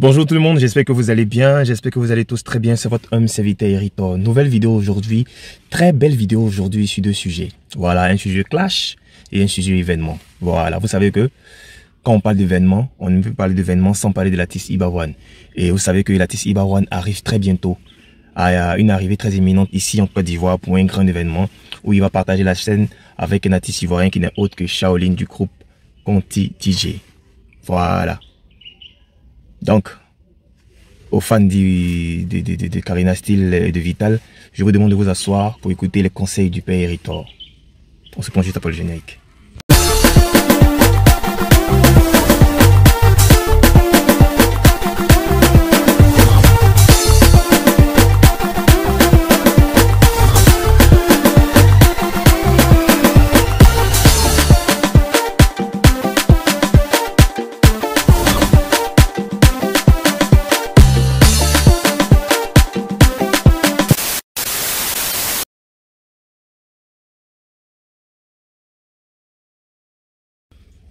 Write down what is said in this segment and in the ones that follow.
Bonjour tout le monde, j'espère que vous allez bien, j'espère que vous allez tous très bien, c'est votre homme Serviteur Rito. Nouvelle vidéo aujourd'hui, très belle vidéo aujourd'hui sur deux sujets. Voilà, un sujet clash et un sujet événement. Voilà, vous savez que quand on parle d'événement, on ne peut parler d'événement sans parler de l'artiste Ibawan. Et vous savez que l'artiste Ibawan arrive très bientôt à une arrivée très imminente ici en Côte d'Ivoire pour un grand événement où il va partager la scène avec un artiste ivoirien qui n'est autre que Shaolin du groupe Conti DJ. Voilà. Donc, aux fans de, de, de, Karina style et de Vital, je vous demande de vous asseoir pour écouter les conseils du père Héritor. On se prend juste après le générique.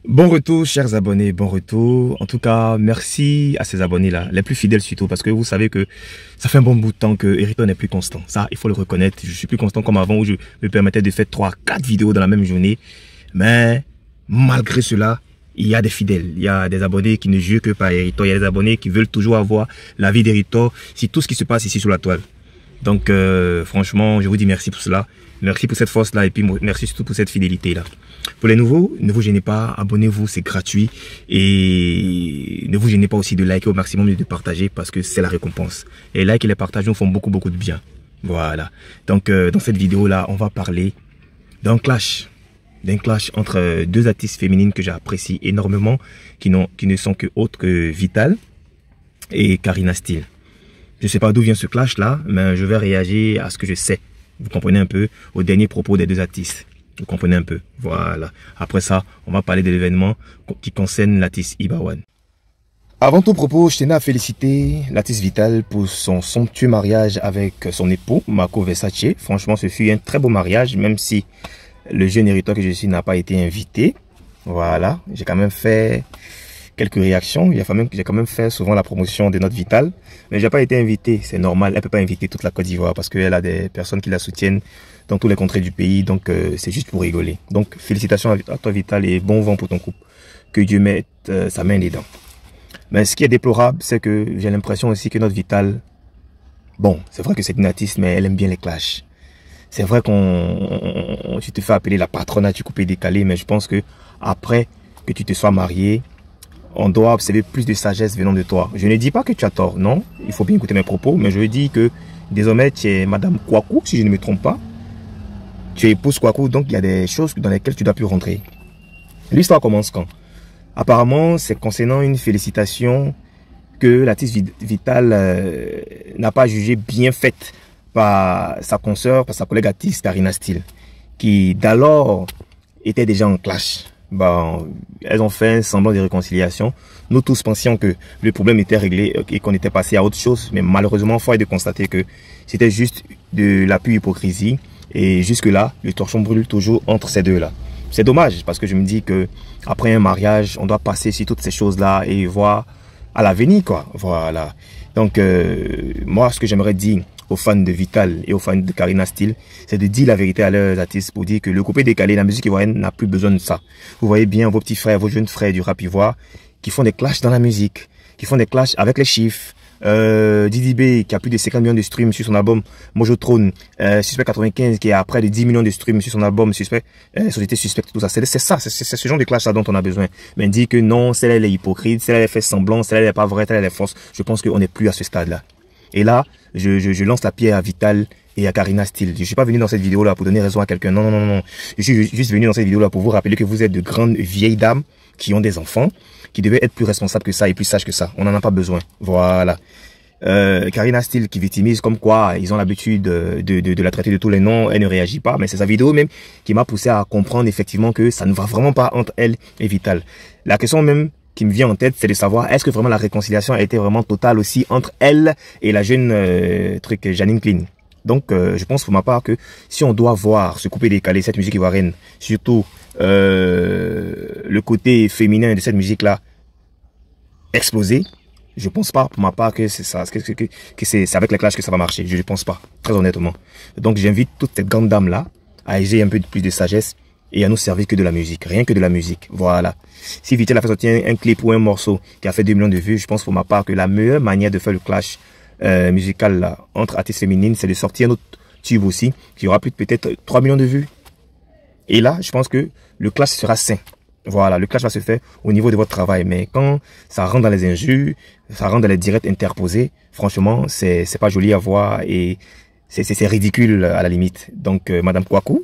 Bon retour, chers abonnés, bon retour. En tout cas, merci à ces abonnés-là, les plus fidèles surtout, parce que vous savez que ça fait un bon bout de temps que Eriton n'est plus constant. Ça, il faut le reconnaître. Je suis plus constant comme avant où je me permettais de faire 3, 4 vidéos dans la même journée. Mais malgré cela, il y a des fidèles, il y a des abonnés qui ne jouent que par Eritor, il y a des abonnés qui veulent toujours avoir la vie d'Eritor, c'est tout ce qui se passe ici sur la toile. Donc, euh, franchement, je vous dis merci pour cela. Merci pour cette force-là et puis merci surtout pour cette fidélité-là. Pour les nouveaux, ne vous gênez pas, abonnez-vous, c'est gratuit. Et ne vous gênez pas aussi de liker au maximum et de partager parce que c'est la récompense. Et like et les partages nous font beaucoup, beaucoup de bien. Voilà. Donc, euh, dans cette vidéo-là, on va parler d'un clash. D'un clash entre euh, deux artistes féminines que j'apprécie énormément, qui, qui ne sont que autres que Vital et Karina Steele je sais pas d'où vient ce clash là, mais je vais réagir à ce que je sais. Vous comprenez un peu au dernier propos des deux artistes. Vous comprenez un peu. Voilà. Après ça, on va parler de l'événement qui concerne l'artiste Ibawan. Avant tout propos, je tenais à féliciter l'artiste Vital pour son somptueux mariage avec son époux, Marco Versace. Franchement, ce fut un très beau mariage, même si le jeune héritier que je suis n'a pas été invité. Voilà. J'ai quand même fait quelques réactions. Il y a quand même, j'ai quand même fait souvent la promotion de notre Vital, mais j'ai pas été invité. C'est normal. Elle peut pas inviter toute la Côte d'Ivoire parce qu'elle a des personnes qui la soutiennent dans tous les contrées du pays. Donc, euh, c'est juste pour rigoler. Donc, félicitations à toi, Vital, et bon vent pour ton couple. Que Dieu mette euh, sa main dedans. Mais ce qui est déplorable, c'est que j'ai l'impression aussi que notre Vital, bon, c'est vrai que c'est une artiste, mais elle aime bien les clashs. C'est vrai qu'on, tu te fais appeler la patronne, tu coupé décalé, mais je pense que après que tu te sois marié, on doit observer plus de sagesse venant de toi. Je ne dis pas que tu as tort, non. Il faut bien écouter mes propos, mais je dis que désormais tu es Madame Kwaku, si je ne me trompe pas. Tu es épouse Kwaku, donc il y a des choses dans lesquelles tu dois plus rentrer. L'histoire commence quand Apparemment, c'est concernant une félicitation que l'artiste Vital euh, n'a pas jugée bien faite par sa consoeur, par sa collègue artiste Karina Steele, qui d'alors était déjà en clash ben, elles ont fait un semblant de réconciliation. Nous tous pensions que le problème était réglé euh, et qu'on était passé à autre chose, mais malheureusement, il est de constater que c'était juste de la pure hypocrisie. Et jusque-là, le torchon brûle toujours entre ces deux-là. C'est dommage parce que je me dis que après un mariage, on doit passer sur toutes ces choses-là et voir à l'avenir, quoi. Voilà. Donc, euh, moi, ce que j'aimerais dire, aux fans de Vital et aux fans de Karina Steele, c'est de dire la vérité à leurs artistes pour dire que le coupé décalé, la musique ivoirienne n'a plus besoin de ça. Vous voyez bien vos petits frères, vos jeunes frères du rap ivoire qui font des clashs dans la musique, qui font des clashs avec les chiffres. Euh, Didi B qui a plus de 50 millions de streams sur son album Mojo trône, euh, Suspect 95 qui a près de 10 millions de streams sur son album Suspect, euh, Société Suspect, tout ça. C'est ça, c'est ce genre de clash là dont on a besoin. Mais dit que non, celle-là elle est hypocrite, celle-là elle fait semblant, celle-là elle est pas vraie, celle-là elle est fausse. Je pense qu'on n'est plus à ce stade-là. Et là, je, lance la pierre à Vital et à Karina Steele. Je suis pas venu dans cette vidéo-là pour donner raison à quelqu'un. Non, non, non, non. Je suis juste venu dans cette vidéo-là pour vous rappeler que vous êtes de grandes vieilles dames qui ont des enfants, qui devaient être plus responsables que ça et plus sages que ça. On n'en a pas besoin. Voilà. Euh, Karina Steele qui victimise comme quoi ils ont l'habitude euh, de, de, la traiter de tous les noms, elle ne réagit pas, mais c'est sa vidéo même qui m'a poussé à comprendre effectivement que ça ne va vraiment pas entre elle et Vital. La question même qui me vient en tête, c'est de savoir est-ce que vraiment la réconciliation a été vraiment totale aussi entre elle et la jeune euh, truc Janine Klein. Donc, euh, je pense pour ma part que si on doit voir se couper décaler cette musique ivoirienne, surtout euh, le côté féminin de cette musique-là exploser, je pense pas pour ma part que c'est ça, que, que, que c'est avec la classe que ça va marcher. Je ne pense pas, très honnêtement. Donc, j'invite toute cette grande dame-là à agir un peu plus de sagesse et à nous servir que de la musique, rien que de la musique. Voilà. Si Vitel a fait sortir un, clip ou un morceau qui a fait 2 millions de vues, je pense pour ma part que la meilleure manière de faire le clash euh, musical entre artistes féminines, c'est de sortir un autre tube aussi, qui aura plus peut-être 3 millions de vues. Et là, je pense que le clash sera sain. Voilà, le clash va se faire au niveau de votre travail. Mais quand ça rentre dans les injures, ça rentre dans les directs interposés, franchement, c'est pas joli à voir et c'est ridicule à la limite. Donc, euh, Madame Kwaku,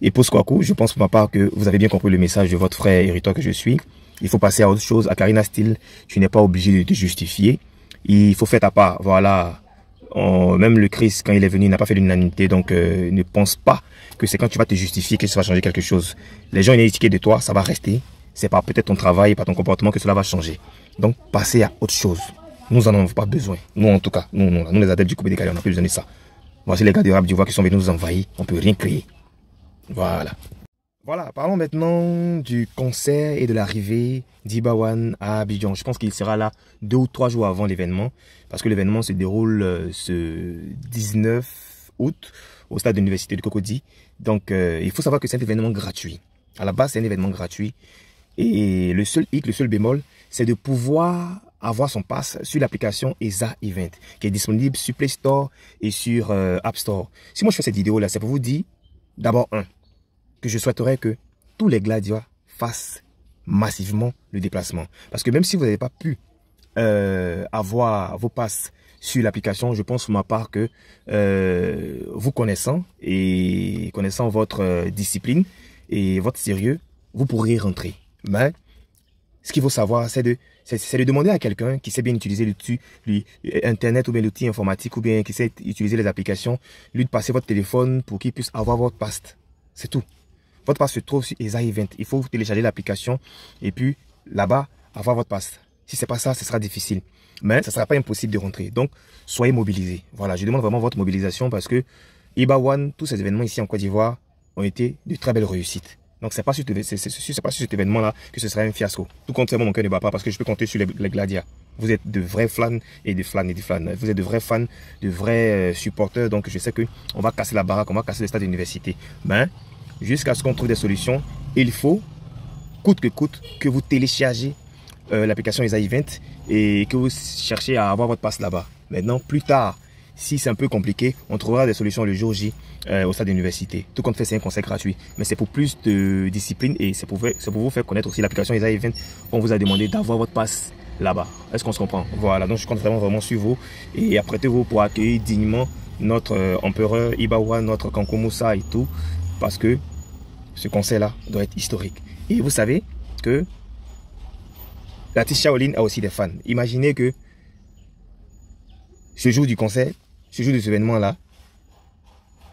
et pour ce coup, je pense pour ma part que vous avez bien compris le message de votre frère héritier que je suis. Il faut passer à autre chose. À Karina Steele, tu n'es pas obligé de te justifier. Il faut faire ta part. Voilà. même le Christ, quand il est venu, n'a pas fait l'unanimité. Donc, euh, ne pense pas que c'est quand tu vas te justifier que ça va changer quelque chose. Les gens, ils étiqueté de toi, ça va rester. C'est par peut-être ton travail, par ton comportement que cela va changer. Donc, passez à autre chose. Nous n'en avons pas besoin. Nous, en tout cas, nous, nous, nous les adeptes du coupé gars, on n'a plus besoin de ça. Voici les gars du rap du voix qui sont venus nous envahir. On peut rien créer. Voilà. Voilà, parlons maintenant du concert et de l'arrivée d'Ibawan à Abidjan. Je pense qu'il sera là deux ou trois jours avant l'événement, parce que l'événement se déroule euh, ce 19 août au stade de l'université de Cocody. Donc euh, il faut savoir que c'est un événement gratuit. À la base, c'est un événement gratuit. Et le seul hic, le seul bémol, c'est de pouvoir avoir son pass sur l'application ESA Event, qui est disponible sur Play Store et sur euh, App Store. Si moi je fais cette vidéo-là, c'est pour vous dire, d'abord, un, que je souhaiterais que tous les gladiateurs fassent massivement le déplacement. Parce que même si vous n'avez pas pu euh, avoir vos passes sur l'application, je pense pour ma part que euh, vous connaissant et connaissant votre euh, discipline et votre sérieux, vous pourriez rentrer. Mais ce qu'il faut savoir, c'est de, c'est de demander à quelqu'un qui sait bien utiliser l'Internet Internet ou bien l'outil informatique ou bien qui sait utiliser les applications, lui de passer votre téléphone pour qu'il puisse avoir votre passe. C'est tout. Votre passe se trouve sur Esaïe 20. Il faut télécharger l'application et puis là-bas, avoir votre passe. Si ce n'est pas ça, ce sera difficile. Mais ce ne sera pas impossible de rentrer. Donc, soyez mobilisés. Voilà, je demande vraiment votre mobilisation parce que IBA One, tous ces événements ici en Côte d'Ivoire ont été de très belles réussites. Donc, ce n'est pas, sur, cet événement-là que ce sera un fiasco. Tout compte, mon cœur ne bat pas parce que je peux compter sur les, les Vous êtes de vrais fans et de fans et de fans. Vous êtes de vrais fans, de vrais euh, supporters. Donc, je sais qu'on va casser la baraque, on va casser le stade d'université. Mais jusqu'à ce qu'on trouve des solutions. Il faut, coûte que coûte, que vous téléchargez euh, l'application ESA Event et que vous cherchez à avoir votre passe là-bas. Maintenant, plus tard, si c'est un peu compliqué, on trouvera des solutions le jour J euh, au sein de l'université. Tout compte fait, c'est un conseil gratuit. Mais c'est pour plus de discipline et c'est pour, vous faire connaître aussi l'application ESA Event. On vous a demandé d'avoir votre passe là-bas. Est-ce qu'on se comprend Voilà, donc je compte vraiment, vraiment sur vous et apprêtez-vous pour accueillir dignement notre euh, empereur Ibawa, notre Kankomusa et tout parce que ce conseil-là doit être historique. Et vous savez que l'artiste Shaolin a aussi des fans. Imaginez que ce jour du concert, ce jour de ce événement-là,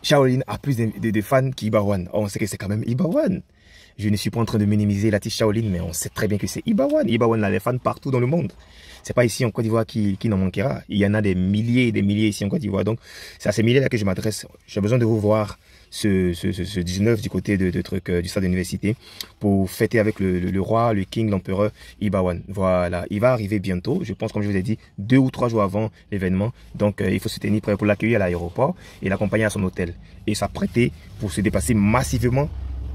Shaolin a plus de, fans qu'Ibawan. Oh, on sait que c'est quand même Ibawan. Je ne suis pas en train de minimiser l'artiste Shaolin, mais on sait très bien que c'est Ibawan. Ibawan a des fans partout dans le monde. C'est pas ici en Côte d'Ivoire qui, qui n'en manquera. Il y en a des milliers et des milliers ici en Côte d'Ivoire. Donc, c'est à ces milliers-là que je m'adresse. J'ai besoin de vous voir ce, 19 du côté de, truc, euh, du stade de l'université pour fêter avec le, roi, le king, l'empereur Ibawan. Voilà, il va arriver bientôt, je pense comme je vous ai dit, deux ou trois jours avant l'événement. Donc euh, il faut se tenir prêt pour l'accueillir à l'aéroport et l'accompagner à son hôtel et s'apprêter pour se déplacer massivement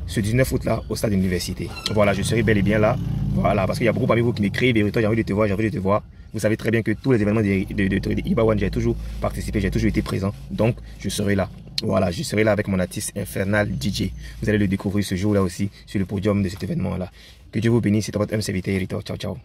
ce 19 août-là au stade de l'université. Voilà, je serai bel et bien là. Voilà, parce qu'il y a beaucoup parmi vous qui m'écrivent, et j'ai envie de te voir, j'ai envie de te voir. Vous savez très bien que tous les événements de, de, de Ibawan, j'ai toujours participé, j'ai toujours été présent. Donc, je serai là. Voilà, je serai là avec mon artiste infernal DJ. Vous allez le découvrir ce jour-là aussi sur le podium de cet événement-là. Que Dieu vous bénisse, c'était votre MCVT, Ritor. Ciao, ciao.